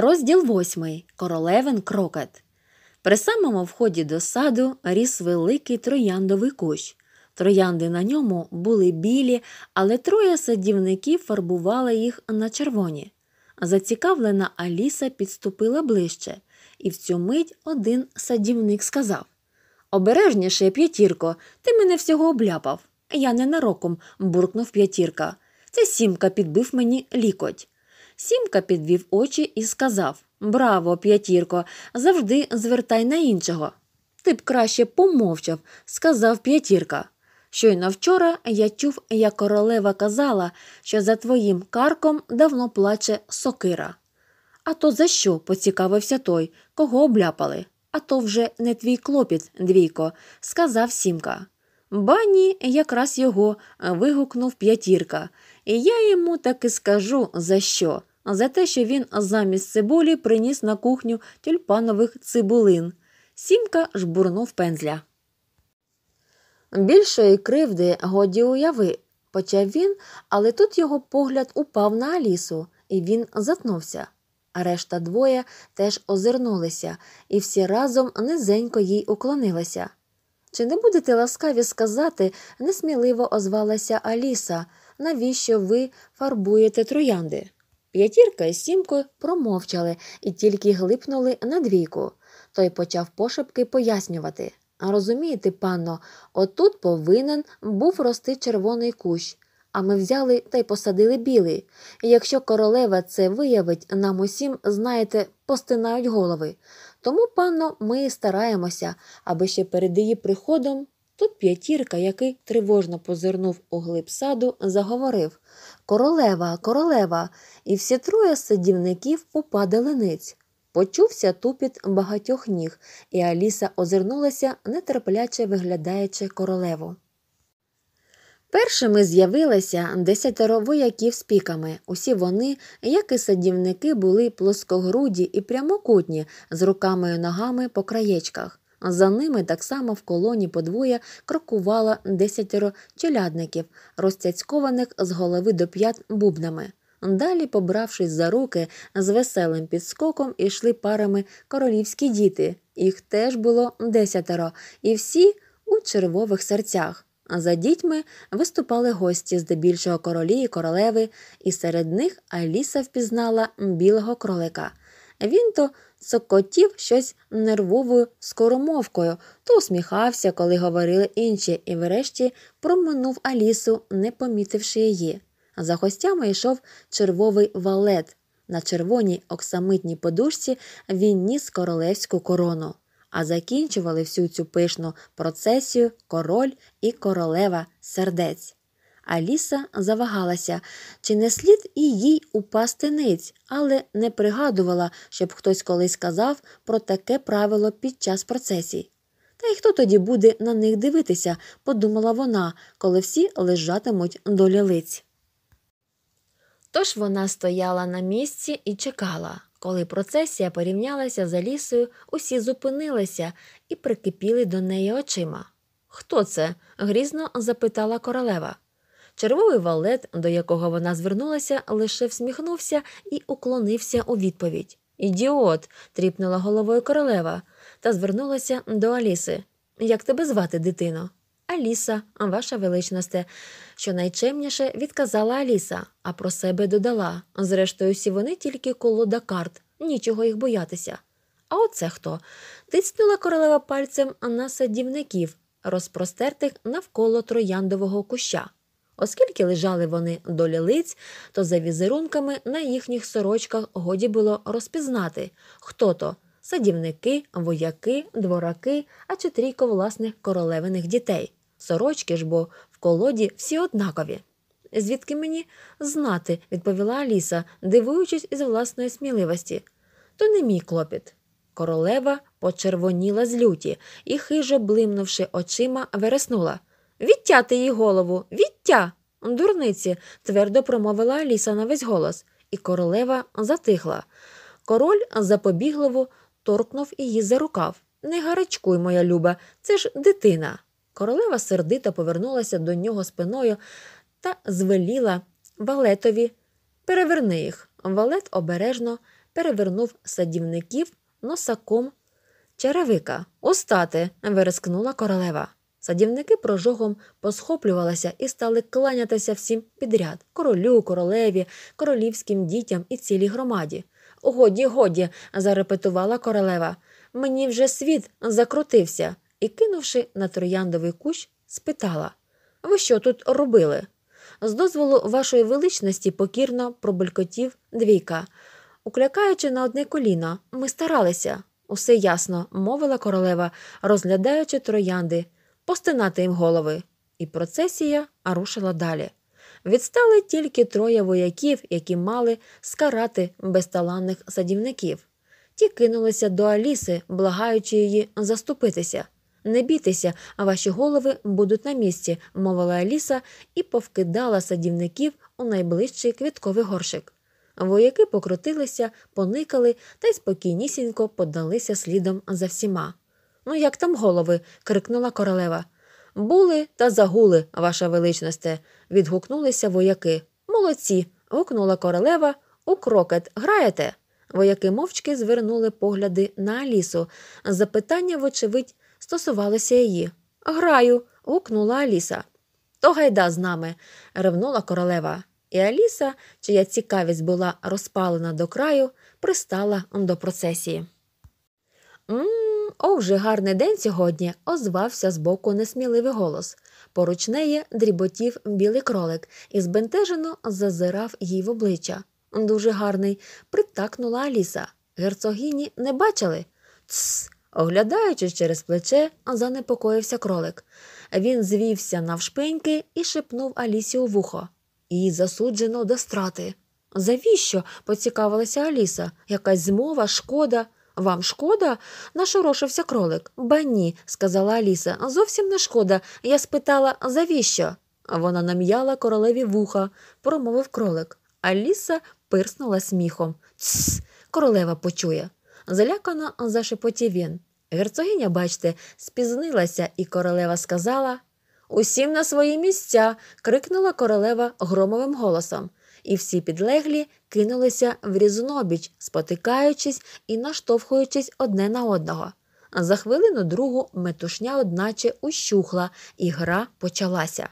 Розділ восьмий. Королевин крокет. При самому вході до саду ріс великий трояндовий кущ. Троянди на ньому були білі, але троє садівників фарбували їх на червоні. Зацікавлена Аліса підступила ближче, і в цю мить один садівник сказав: Обережніше, п'ятірко, ти мене всього обляпав. Я ненароком, буркнув п'ятірка. Це сімка підбив мені лікоть. Сімка підвів очі і сказав Браво, п'ятірко, завжди звертай на іншого. Ти б краще помовчав, сказав п'ятірка. Щойно вчора я чув, як королева казала, що за твоїм карком давно плаче сокира. А то за що? поцікавився той, кого обляпали. А то вже не твій клопіт, двійко, сказав сімка. Бані, якраз його. вигукнув п'ятірка. І я йому таки скажу за що за те, що він замість цибулі приніс на кухню тюльпанових цибулин. Сімка жбурнув пензля. Більшої кривди годі уяви, почав він, але тут його погляд упав на Алісу, і він затнувся. Решта двоє теж озирнулися, і всі разом низенько їй уклонилися. Чи не будете ласкаві сказати, несміливо озвалася Аліса, навіщо ви фарбуєте троянди? П'ятірка із сімкою промовчали і тільки глипнули на двійку. Той почав пошепки пояснювати. розумієте, панно, отут повинен був рости червоний кущ, а ми взяли та й посадили білий. І якщо королева це виявить, нам усім, знаєте, постинають голови. Тому, панно, ми стараємося, аби ще перед її приходом Тут п'ятірка, який тривожно позирнув у глиб саду, заговорив Королева, королева, і всі троє садівників попадали ниць. Почувся тупіт багатьох ніг, і Аліса озирнулася, нетерпляче виглядаючи королеву. Першими з'явилися десятеро вояків з піками. Усі вони, як і садівники, були плоскогруді і прямокутні, з руками і ногами по краєчках. За ними так само в колоні подвоє крокувало десятеро челядників, розцяцькованих з голови до п'ят бубнами. Далі, побравшись за руки, з веселим підскоком ішли парами королівські діти. Їх теж було десятеро, і всі у червових серцях. За дітьми виступали гості здебільшого королі і королеви, і серед них Аліса впізнала білого кролика. Він то сокотів щось нервовою скоромовкою, то усміхався, коли говорили інші, і врешті проминув Алісу, не помітивши її. За гостями йшов червовий валет. На червоній оксамитній подушці він ніс королевську корону. А закінчували всю цю пишну процесію король і королева сердець. Аліса завагалася, чи не слід і їй упасти ниць, але не пригадувала, щоб хтось колись казав про таке правило під час процесій. Та й хто тоді буде на них дивитися, подумала вона, коли всі лежатимуть до лялиць. Тож вона стояла на місці і чекала. Коли процесія порівнялася за лісою, усі зупинилися і прикипіли до неї очима. Хто це? грізно запитала королева. Червовий валет, до якого вона звернулася, лише всміхнувся і уклонився у відповідь. Ідіот, тріпнула головою королева та звернулася до Аліси. Як тебе звати, дитино? Аліса, ваша величність, що найчемніше відказала Аліса, а про себе додала. Зрештою, всі вони тільки колода карт, нічого їх боятися. А оце хто? Тиснула королева пальцем на садівників, розпростертих навколо трояндового куща. Оскільки лежали вони до лілиць, то за візерунками на їхніх сорочках годі було розпізнати, хто то садівники, вояки, двораки, а чи трійко власних королевиних дітей. Сорочки ж бо в колоді всі однакові. Звідки мені знати, відповіла Аліса, дивуючись із власної сміливості. То не мій клопіт. Королева почервоніла з люті і, хижо блимнувши очима, вереснула. Відтяти їй голову, відтя. Дурниці, твердо промовила Аліса на весь голос, і королева затихла. Король запобігливо торкнув її за рукав. Не гарячкуй, моя люба, це ж дитина. Королева сердито повернулася до нього спиною та звеліла валетові. Переверни їх. Валет обережно перевернув садівників носаком черевика. Остати. верескнула королева. Садівники прожогом посхоплювалися і стали кланятися всім підряд королю, королеві, королівським дітям і цілій громаді. Годі, годі, зарепетувала королева. Мені вже світ закрутився і, кинувши на трояндовий кущ, спитала Ви що тут робили? З дозволу вашої величності покірно пробелькотів двійка. Уклякаючи на одне коліно, ми старалися, усе ясно, мовила королева, розглядаючи троянди постинати їм голови. І процесія рушила далі. Відстали тільки троє вояків, які мали скарати безталанних садівників. Ті кинулися до Аліси, благаючи її заступитися. Не бійтеся, а ваші голови будуть на місці, мовила Аліса і повкидала садівників у найближчий квітковий горшик. Вояки покрутилися, поникали та й спокійнісінько подалися слідом за всіма. Ну, як там голови? крикнула королева. Були та загули, ваша величносте, відгукнулися вояки. Молодці. гукнула королева. У крокет граєте? Вояки мовчки звернули погляди на Алісу. Запитання, вочевидь, стосувалося її. Граю. гукнула Аліса. То гайда з нами, ревнула королева. І Аліса, чия цікавість була розпалена до краю, пристала до процесії. «М м Овже гарний день сьогодні, озвався збоку несміливий голос. Поруч неї дріботів білий кролик і збентежено зазирав їй в обличчя. Дуже гарний, притакнула Аліса. Герцогині не бачили? Тсс. Оглядаючи через плече, занепокоївся кролик. Він звівся навшпиньки і шепнув Алісі у вухо. Її засуджено до страти. Завіщо? поцікавилася Аліса. Якась змова, шкода. Вам шкода? нашорошився кролик. Ба ні, сказала Аліса. Зовсім не шкода. Я спитала, завіщо? Вона нам'яла королеві вуха, промовив кролик. Аліса пирснула сміхом. Цс. Королева почує. Залякано зашепотів він. Герцогиня, бачте, спізнилася, і королева сказала Усім на свої місця. крикнула королева громовим голосом. І всі підлеглі кинулися в різнобіч, спотикаючись і наштовхуючись одне на одного. За хвилину другу метушня, одначе, ущухла, і гра почалася.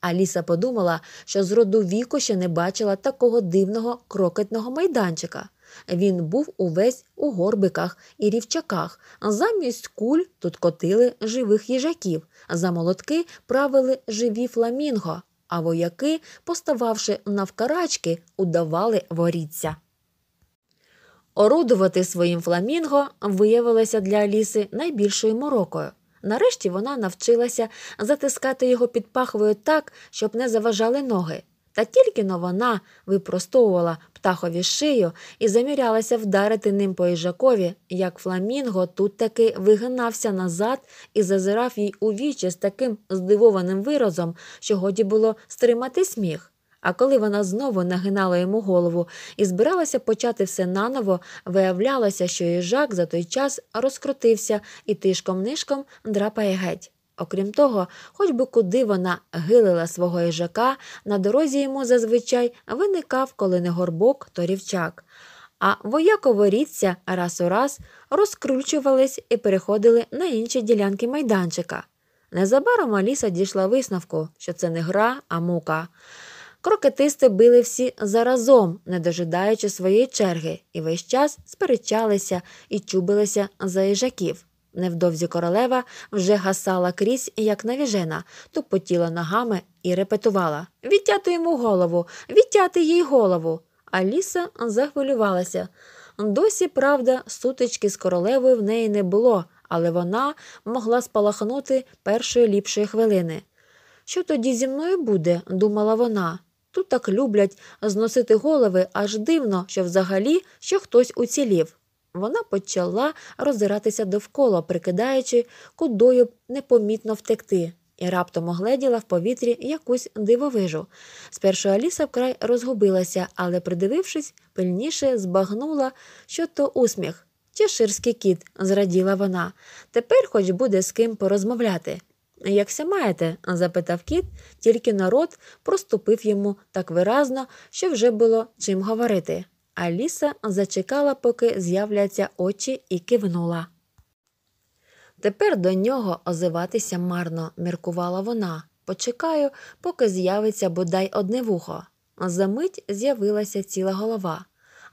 Аліса подумала, що з роду віку ще не бачила такого дивного крокетного майданчика. Він був увесь у горбиках і рівчаках. Замість куль тут котили живих їжаків, за молотки правили живі фламінго а вояки, постававши навкарачки, удавали воріться. Орудувати своїм фламінго виявилося для Аліси найбільшою морокою. Нарешті вона навчилася затискати його під пахвою так, щоб не заважали ноги. Та тільки но вона випростовувала птахові шию і замірялася вдарити ним по їжакові, як фламінго тут таки вигинався назад і зазирав їй у вічі з таким здивованим виразом, що годі було стримати сміх. А коли вона знову нагинала йому голову і збиралася почати все наново, виявлялося, що їжак за той час розкрутився і тишком нишком драпає геть. Окрім того, хоч би куди вона гилила свого їжака, на дорозі йому зазвичай виникав, коли не горбок, то рівчак. А вояково рідця раз у раз розкручувались і переходили на інші ділянки майданчика. Незабаром Аліса дійшла висновку, що це не гра, а мука. Крокетисти били всі заразом, не дожидаючи своєї черги, і весь час сперечалися і чубилися за їжаків. Невдовзі королева вже гасала крізь, як навіжена, тупотіла ногами і репетувала Відтяти йому голову, відтяти їй голову. А ліса захвилювалася. Досі, правда, сутички з королевою в неї не було, але вона могла спалахнути першої ліпшої хвилини. Що тоді зі мною буде, думала вона. Тут так люблять зносити голови аж дивно, що взагалі що хтось уцілів. Вона почала роздиратися довкола, прикидаючи, кудою б непомітно втекти, і раптом огледіла в повітрі якусь дивовижу. Спершу Аліса вкрай розгубилася, але, придивившись, пильніше збагнула, що то усміх. Чеширський кіт, зраділа вона. Тепер хоч буде з ким порозмовляти. Як Якся маєте? запитав кіт, тільки народ проступив йому так виразно, що вже було чим говорити. Аліса зачекала, поки з'являться очі, і кивнула. Тепер до нього озиватися марно, міркувала вона. Почекаю, поки з'явиться бодай одне вухо. Замить з'явилася ціла голова.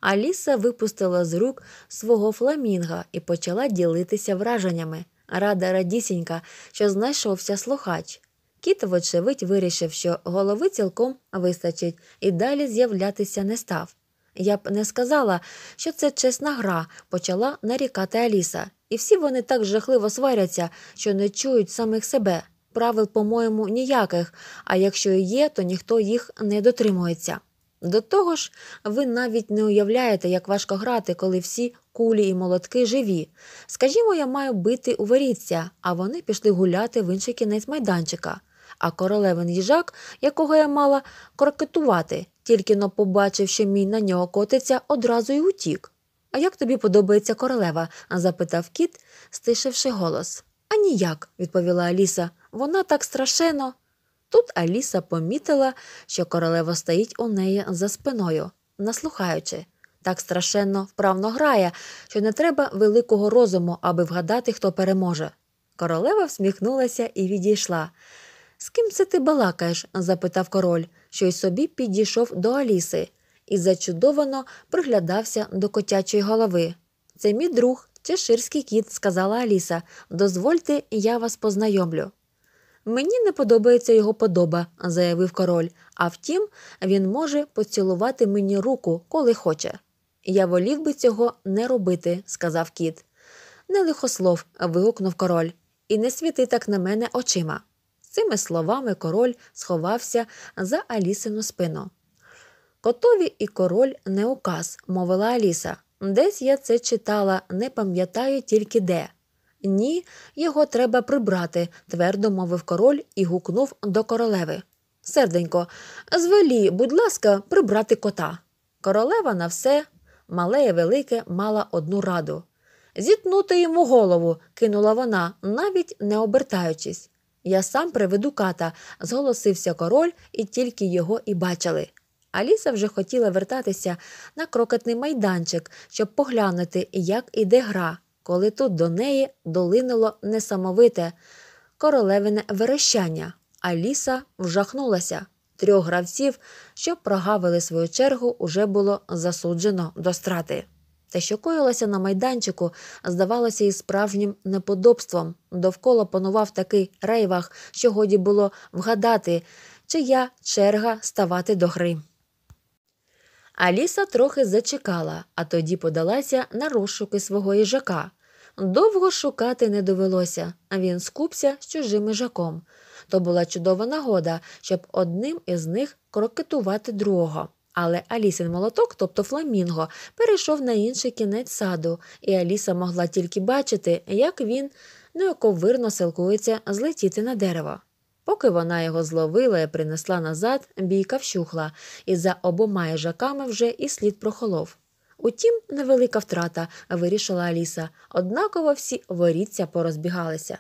Аліса випустила з рук свого фламінга і почала ділитися враженнями. Рада радісінька, що знайшовся слухач. Кіт, вочевидь, вирішив, що голови цілком вистачить, і далі з'являтися не став. Я б не сказала, що це чесна гра, почала нарікати Аліса, і всі вони так жахливо сваряться, що не чують самих себе. Правил, по-моєму, ніяких, а якщо і є, то ніхто їх не дотримується. До того ж, ви навіть не уявляєте, як важко грати, коли всі кулі і молотки живі. Скажімо, я маю бити у воріця, а вони пішли гуляти в інший кінець майданчика. А королевин їжак, якого я мала крокетувати. Тільки но побачив, що мій на нього котиться, одразу й утік. А як тобі подобається королева? запитав кіт, стишивши голос. А ніяк, відповіла Аліса. Вона так страшенно. Тут Аліса помітила, що королева стоїть у неї за спиною, наслухаючи. Так страшенно вправно грає, що не треба великого розуму, аби вгадати, хто переможе. Королева всміхнулася і відійшла. З ким це ти балакаєш? запитав король, що й собі підійшов до Аліси і зачудовано приглядався до котячої голови. Це мій друг, чеширський кіт, сказала Аліса. Дозвольте, я вас познайомлю. Мені не подобається його подоба, заявив король, а втім, він може поцілувати мені руку, коли хоче. Я волів би цього не робити, сказав кіт. Не лихослов, вигукнув король, і не світи так на мене очима цими словами король сховався за Алісину спину. Котові і король не указ, мовила Аліса. Десь я це читала, не пам'ятаю тільки де. Ні, його треба прибрати, твердо мовив король і гукнув до королеви. Серденько, звелі, будь ласка, прибрати кота. Королева на все, мале і велике, мала одну раду. Зітнути йому голову, кинула вона, навіть не обертаючись. Я сам приведу ката, зголосився король, і тільки його і бачили. Аліса вже хотіла вертатися на крокетний майданчик, щоб поглянути, як іде гра, коли тут до неї долинуло несамовите королевине верещання. Аліса вжахнулася. Трьох гравців, що прогавили свою чергу, уже було засуджено до страти. Те, що коїлося на майданчику, здавалося і справжнім неподобством. Довкола панував такий рейвах, що годі було вгадати, чия черга ставати до гри. Аліса трохи зачекала, а тоді подалася на розшуки свого їжака. Довго шукати не довелося, а він скупся з чужим їжаком. То була чудова нагода, щоб одним із них крокетувати другого. Але Алісин молоток, тобто фламінго, перейшов на інший кінець саду, і Аліса могла тільки бачити, як він неоковирно силкується злетіти на дерево. Поки вона його зловила і принесла назад, бійка вщухла, і за обома їжаками вже і слід прохолов. Утім, невелика втрата, вирішила Аліса, однаково всі воріться порозбігалися.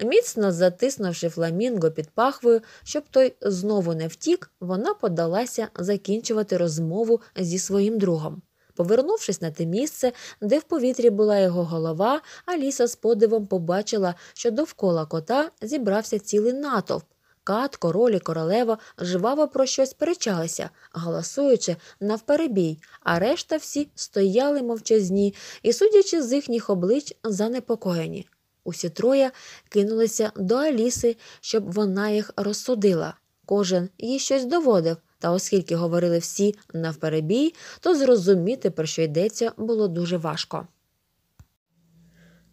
Міцно затиснувши фламінго під пахвою, щоб той знову не втік, вона подалася закінчувати розмову зі своїм другом. Повернувшись на те місце, де в повітрі була його голова, Аліса з подивом побачила, що довкола кота зібрався цілий натовп. Кат, король королева жваво про щось перечалися, галасуючи навперебій, а решта всі стояли мовчазні і, судячи з їхніх облич, занепокоєні. Усі троє кинулися до Аліси, щоб вона їх розсудила. Кожен їй щось доводив, та оскільки говорили всі навперебій, то зрозуміти, про що йдеться, було дуже важко.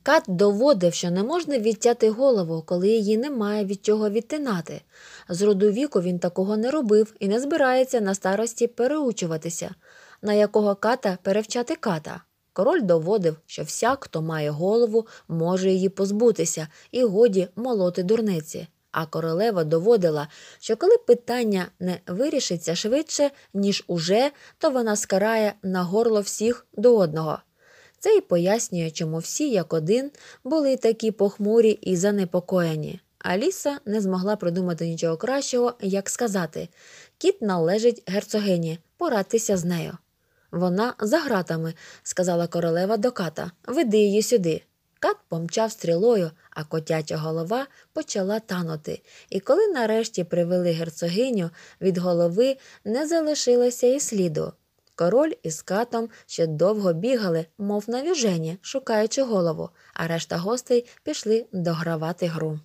Кат доводив, що не можна відтяти голову, коли її немає від чого відтинати. З роду віку він такого не робив і не збирається на старості переучуватися, на якого ката перевчати ката. Король доводив, що всяк, хто має голову, може її позбутися, і годі молоти дурниці. А королева доводила, що коли питання не вирішиться швидше, ніж уже, то вона скарає на горло всіх до одного. Це й пояснює, чому всі, як один, були такі похмурі і занепокоєні. Аліса не змогла придумати нічого кращого, як сказати кіт належить герцогині, порадьтеся з нею. Вона за гратами, сказала королева до ката. Веди її сюди. Кат помчав стрілою, а котяча голова почала танути, і коли нарешті привели герцогиню, від голови не залишилося і сліду. Король із катом ще довго бігали, мов на віжені, шукаючи голову, а решта гостей пішли догравати гру.